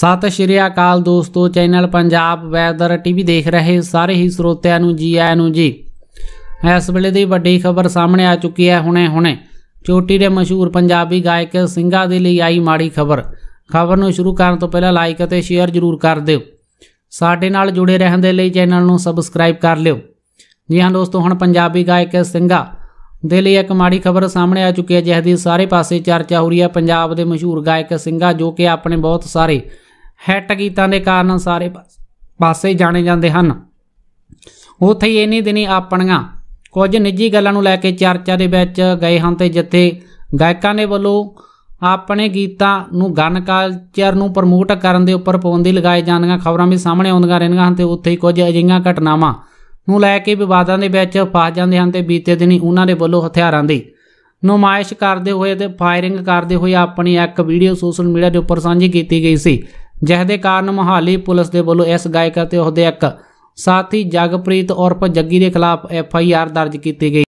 ਸਤਿ ਸ਼੍ਰੀ ਅਕਾਲ ਦੋਸਤੋ channel Punjab weather TV ਦੇਖ ਰਹੇ ਸਾਰੇ ਹੀ ਸਰੋਤਿਆਂ ਨੂੰ ਜੀ ਆਇਆਂ ਨੂੰ ਜੀ ਇਸ ਵੇਲੇ ਦੀ ਵੱਡੀ ਖਬਰ ਸਾਹਮਣੇ ਆ ਚੁੱਕੀ ਹੈ ਹੁਣੇ ਹੁਣੇ ਚੋਟੀ ਦੇ ਮਸ਼ਹੂਰ ਪੰਜਾਬੀ ਗਾਇਕ ਸਿੰਘਾ ਦੇ ਲਈ ਆਈ ਮਾੜੀ ਖਬਰ ਖਬਰ ਨੂੰ ਸ਼ੁਰੂ ਕਰਨ ਤੋਂ ਪਹਿਲਾਂ ਲਾਈਕ ਅਤੇ ਸ਼ੇਅਰ ਜ਼ਰੂਰ ਕਰ ਦਿਓ ਸਾਡੇ ਨਾਲ ਜੁੜੇ ਰਹਿਣ ਦੇ ਲਈ ਚੈਨਲ ਨੂੰ ਸਬਸਕ੍ਰਾਈਬ ਕਰ ਲਿਓ ਜੀ ਹਾਂ ਦੋਸਤੋ ਹੁਣ ਪੰਜਾਬੀ ਗਾਇਕ ਸਿੰਘਾ ਦੇ ਲਈ ਇੱਕ ਮਾੜੀ ਖਬਰ ਸਾਹਮਣੇ ਆ ਚੁੱਕੀ ਹੈ ਜਿਸ ਦੀ ਸਾਰੇ ਪਾਸੇ ਚਰਚਾ ਹੋ ਰਹੀ ਹੈ ਪੰਜਾਬ ਦੇ ਮਸ਼ਹੂਰ ਗਾਇਕ ਸਿੰਘਾ ਜੋ ਕਿ ਆਪਣੇ ਬਹੁਤ ਸਾਰੇ ਹੈਟ ਗੀਤਾਂ ਦੇ ਕਾਰਨ ਸਾਰੇ ਪਾਸੇ ਜਾਣੇ ਜਾਂਦੇ ਹਨ ਉਥੇ ਹੀ ਇਨੀ ਦਿਨੀ ਆਪਣੀਆਂ ਕੁਝ ਨਿੱਜੀ ਗੱਲਾਂ ਨੂੰ ਲੈ ਕੇ ਚਰਚਾ ਦੇ ਵਿੱਚ ਗਏ ਹਨ ਤੇ ਜਿੱਥੇ ਗਾਇਕਾਂ ਦੇ ਵੱਲੋਂ ਆਪਣੇ ਗੀਤਾਂ ਨੂੰ ਗਨ ਕਲਚਰ ਨੂੰ ਪ੍ਰਮੋਟ ਕਰਨ ਦੇ ਉੱਪਰ ਪਾਬੰਦੀ ਲਗਾਏ ਜਾਂਦੀਆਂ ਖਬਰਾਂ ਵੀ ਸਾਹਮਣੇ ਆਉਂਦੀਆਂ ਰਹਿੰਦੀਆਂ ਹਨ ਤੇ ਉੱਥੇ ਹੀ ਕੁਝ ਅਜਿਹੀਆਂ ਘਟਨਾਵਾਂ ਨੂੰ ਲੈ ਕੇ ਵਿਵਾਦਾਂ ਦੇ ਵਿੱਚ ਫਸ ਜਾਂਦੇ ਹਨ ਤੇ ਬੀਤੇ ਦਿਨੀ ਉਹਨਾਂ ਦੇ ਵੱਲੋਂ ਹਥਿਆਰਾਂ ਦੀ ਨਮਾਇਸ਼ ਕਰਦੇ ਹੋਏ ਤੇ ਫਾਇਰਿੰਗ ਕਰਦੇ ਹੋਏ ਆਪਣੀ ਇੱਕ ਵੀਡੀਓ ਸੋਸ਼ਲ ਮੀਡੀਆ ਦੇ ਉੱਪਰ ਸਾਂਝੀ ਕੀਤੀ ਗਈ ਸੀ ਜਿਸ ਦੇ ਕਾਰਨ ਮੋਹਾਲੀ ਪੁਲਿਸ ਦੇ ਵੱਲੋਂ ਇਸ ਗਾਇਕ ਅਤੇ ਉਹਦੇ ਇੱਕ ਸਾਥੀ ਜਗਪ੍ਰੀਤ ਉਰਫ ਜੱਗੀ ਦੇ ਖਿਲਾਫ ਐਫ ਆਈ ਆਰ ਦਰਜ ਕੀਤੀ ਗਈ